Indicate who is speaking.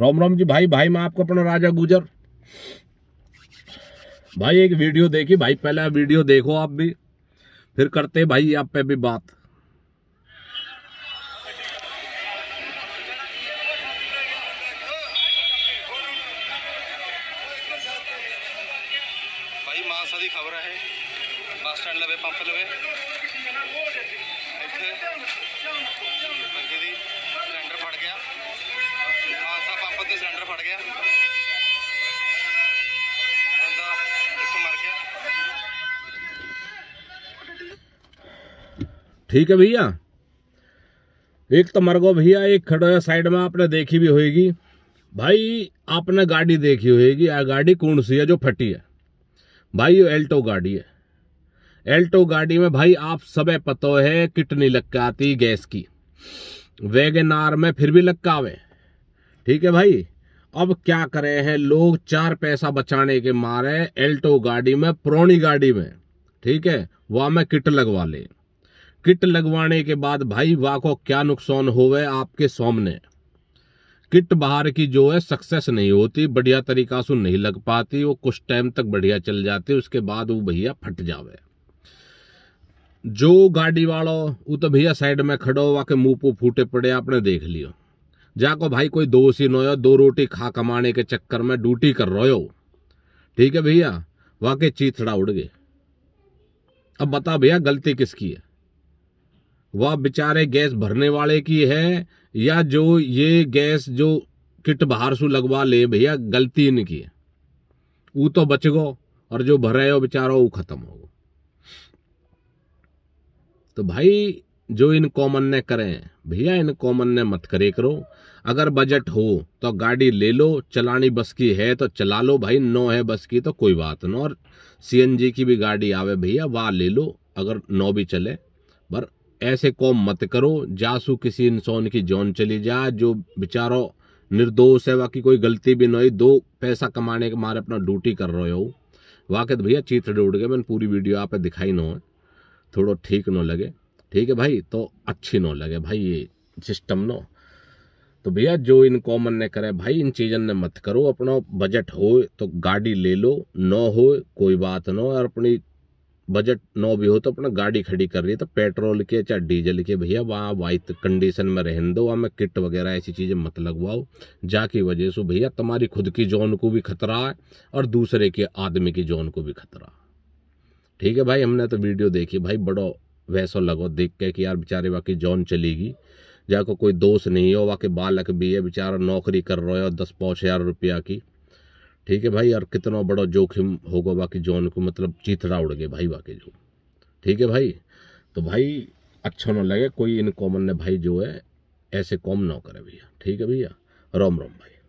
Speaker 1: राम राम जी भाई भाई मैं आपको अपना राजा गुजर भाई एक वीडियो देखी भाई पहले वीडियो देखो आप भी फिर करते भाई आप पे भी बात ਦੀ ਖਬਰ ਹੈ ठीक है भैया एक तो मरगो भैया एक खड़ो साइड में आपने देखी भी होगी भाई आपने गाड़ी देखी होगी आ गाड़ी कौन सी है जो फटी है भाई ये एल्टो गाड़ी है एल्टो गाड़ी में भाई आप सबे पतो है किटनी लग आती गैस की वैगन आर में फिर भी लग आवे ठीक है भाई अब क्या करे हैं लोग चार पैसा बचाने के मारे एल्टो गाड़ी में पुरानी गाड़ी में ठीक है वहां में किट लगवा ले किट लगवाने के बाद भाई वाह को क्या नुकसान होवे आपके सामने किट बाहर की जो है सक्सेस नहीं होती बढ़िया तरीका से नहीं लग पाती वो कुछ टाइम तक बढ़िया चल जाती उसके बाद वो भैया फट जावे जो गाड़ी वालो वो तो भैया साइड में खड़ो हुआ के मुंह पू फूटे पड़े आपने देख लियो जाको भाई कोई दो सी हो दो रोटी खा कमाने के चक्कर में ड्यूटी कर रहे हो ठीक है भैया वाकई चीथड़ा उड़ गए अब बता भैया गलती किसकी है वह बेचारे गैस भरने वाले की है या जो ये गैस जो किट बाहर से लगवा ले भैया गलती इनकी है वो तो बच गो और जो भरे हो बेचारो वो खत्म हो तो भाई जो इन कॉमन ने करें भैया इन कॉमन ने मत करे करो अगर बजट हो तो गाड़ी ले लो चलानी बस की है तो चला लो भाई नो है बस की तो कोई बात ना और सीएनजी की भी गाड़ी आवे भैया वाह ले लो अगर नौ भी चले पर ऐसे कौम मत करो जासू किसी इंसान की जान चली जा जो बेचारो निर्दोष है वाकि कोई गलती भी नहीं दो पैसा कमाने के मारे अपना ड्यूटी कर रहे हो वाकई तो भैया चीत उड़ गए मैंने पूरी वीडियो आप दिखाई ना हो थोड़ा ठीक ना लगे ठीक है भाई तो अच्छी ना लगे भाई ये सिस्टम ना तो भैया जो इन कॉमन ने करे भाई इन चीज़न ने मत करो अपना बजट हो तो गाड़ी ले लो न हो कोई बात ना और अपनी बजट नो भी हो तो अपना गाड़ी खड़ी कर रही है तो पेट्रोल के चाहे डीजल के भैया वहाँ वाइट कंडीशन में रहने दो वहाँ में किट वगैरह ऐसी चीज़ें मत लगवाओ जा की वजह से भैया तुम्हारी खुद की जोन को भी खतरा है और दूसरे के आदमी की जोन को भी खतरा ठीक है भाई हमने तो वीडियो देखी भाई बड़ो वैसो लगो देख के कि यार बेचारे वाकई जोन चलेगी जाको कोई दोस्त नहीं हो वाकई बालक भी है बेचारा नौकरी कर रहे हो दस पाँच हज़ार रुपया की ठीक है भाई और कितना बड़ा जोखिम होगा बाकी जोन को मतलब चीथड़ा उड़ गए भाई बाकी जो ठीक है भाई तो भाई अच्छा ना लगे कोई इन कॉमन ने भाई जो है ऐसे कॉम ना करे भैया ठीक है भैया राम राम भाई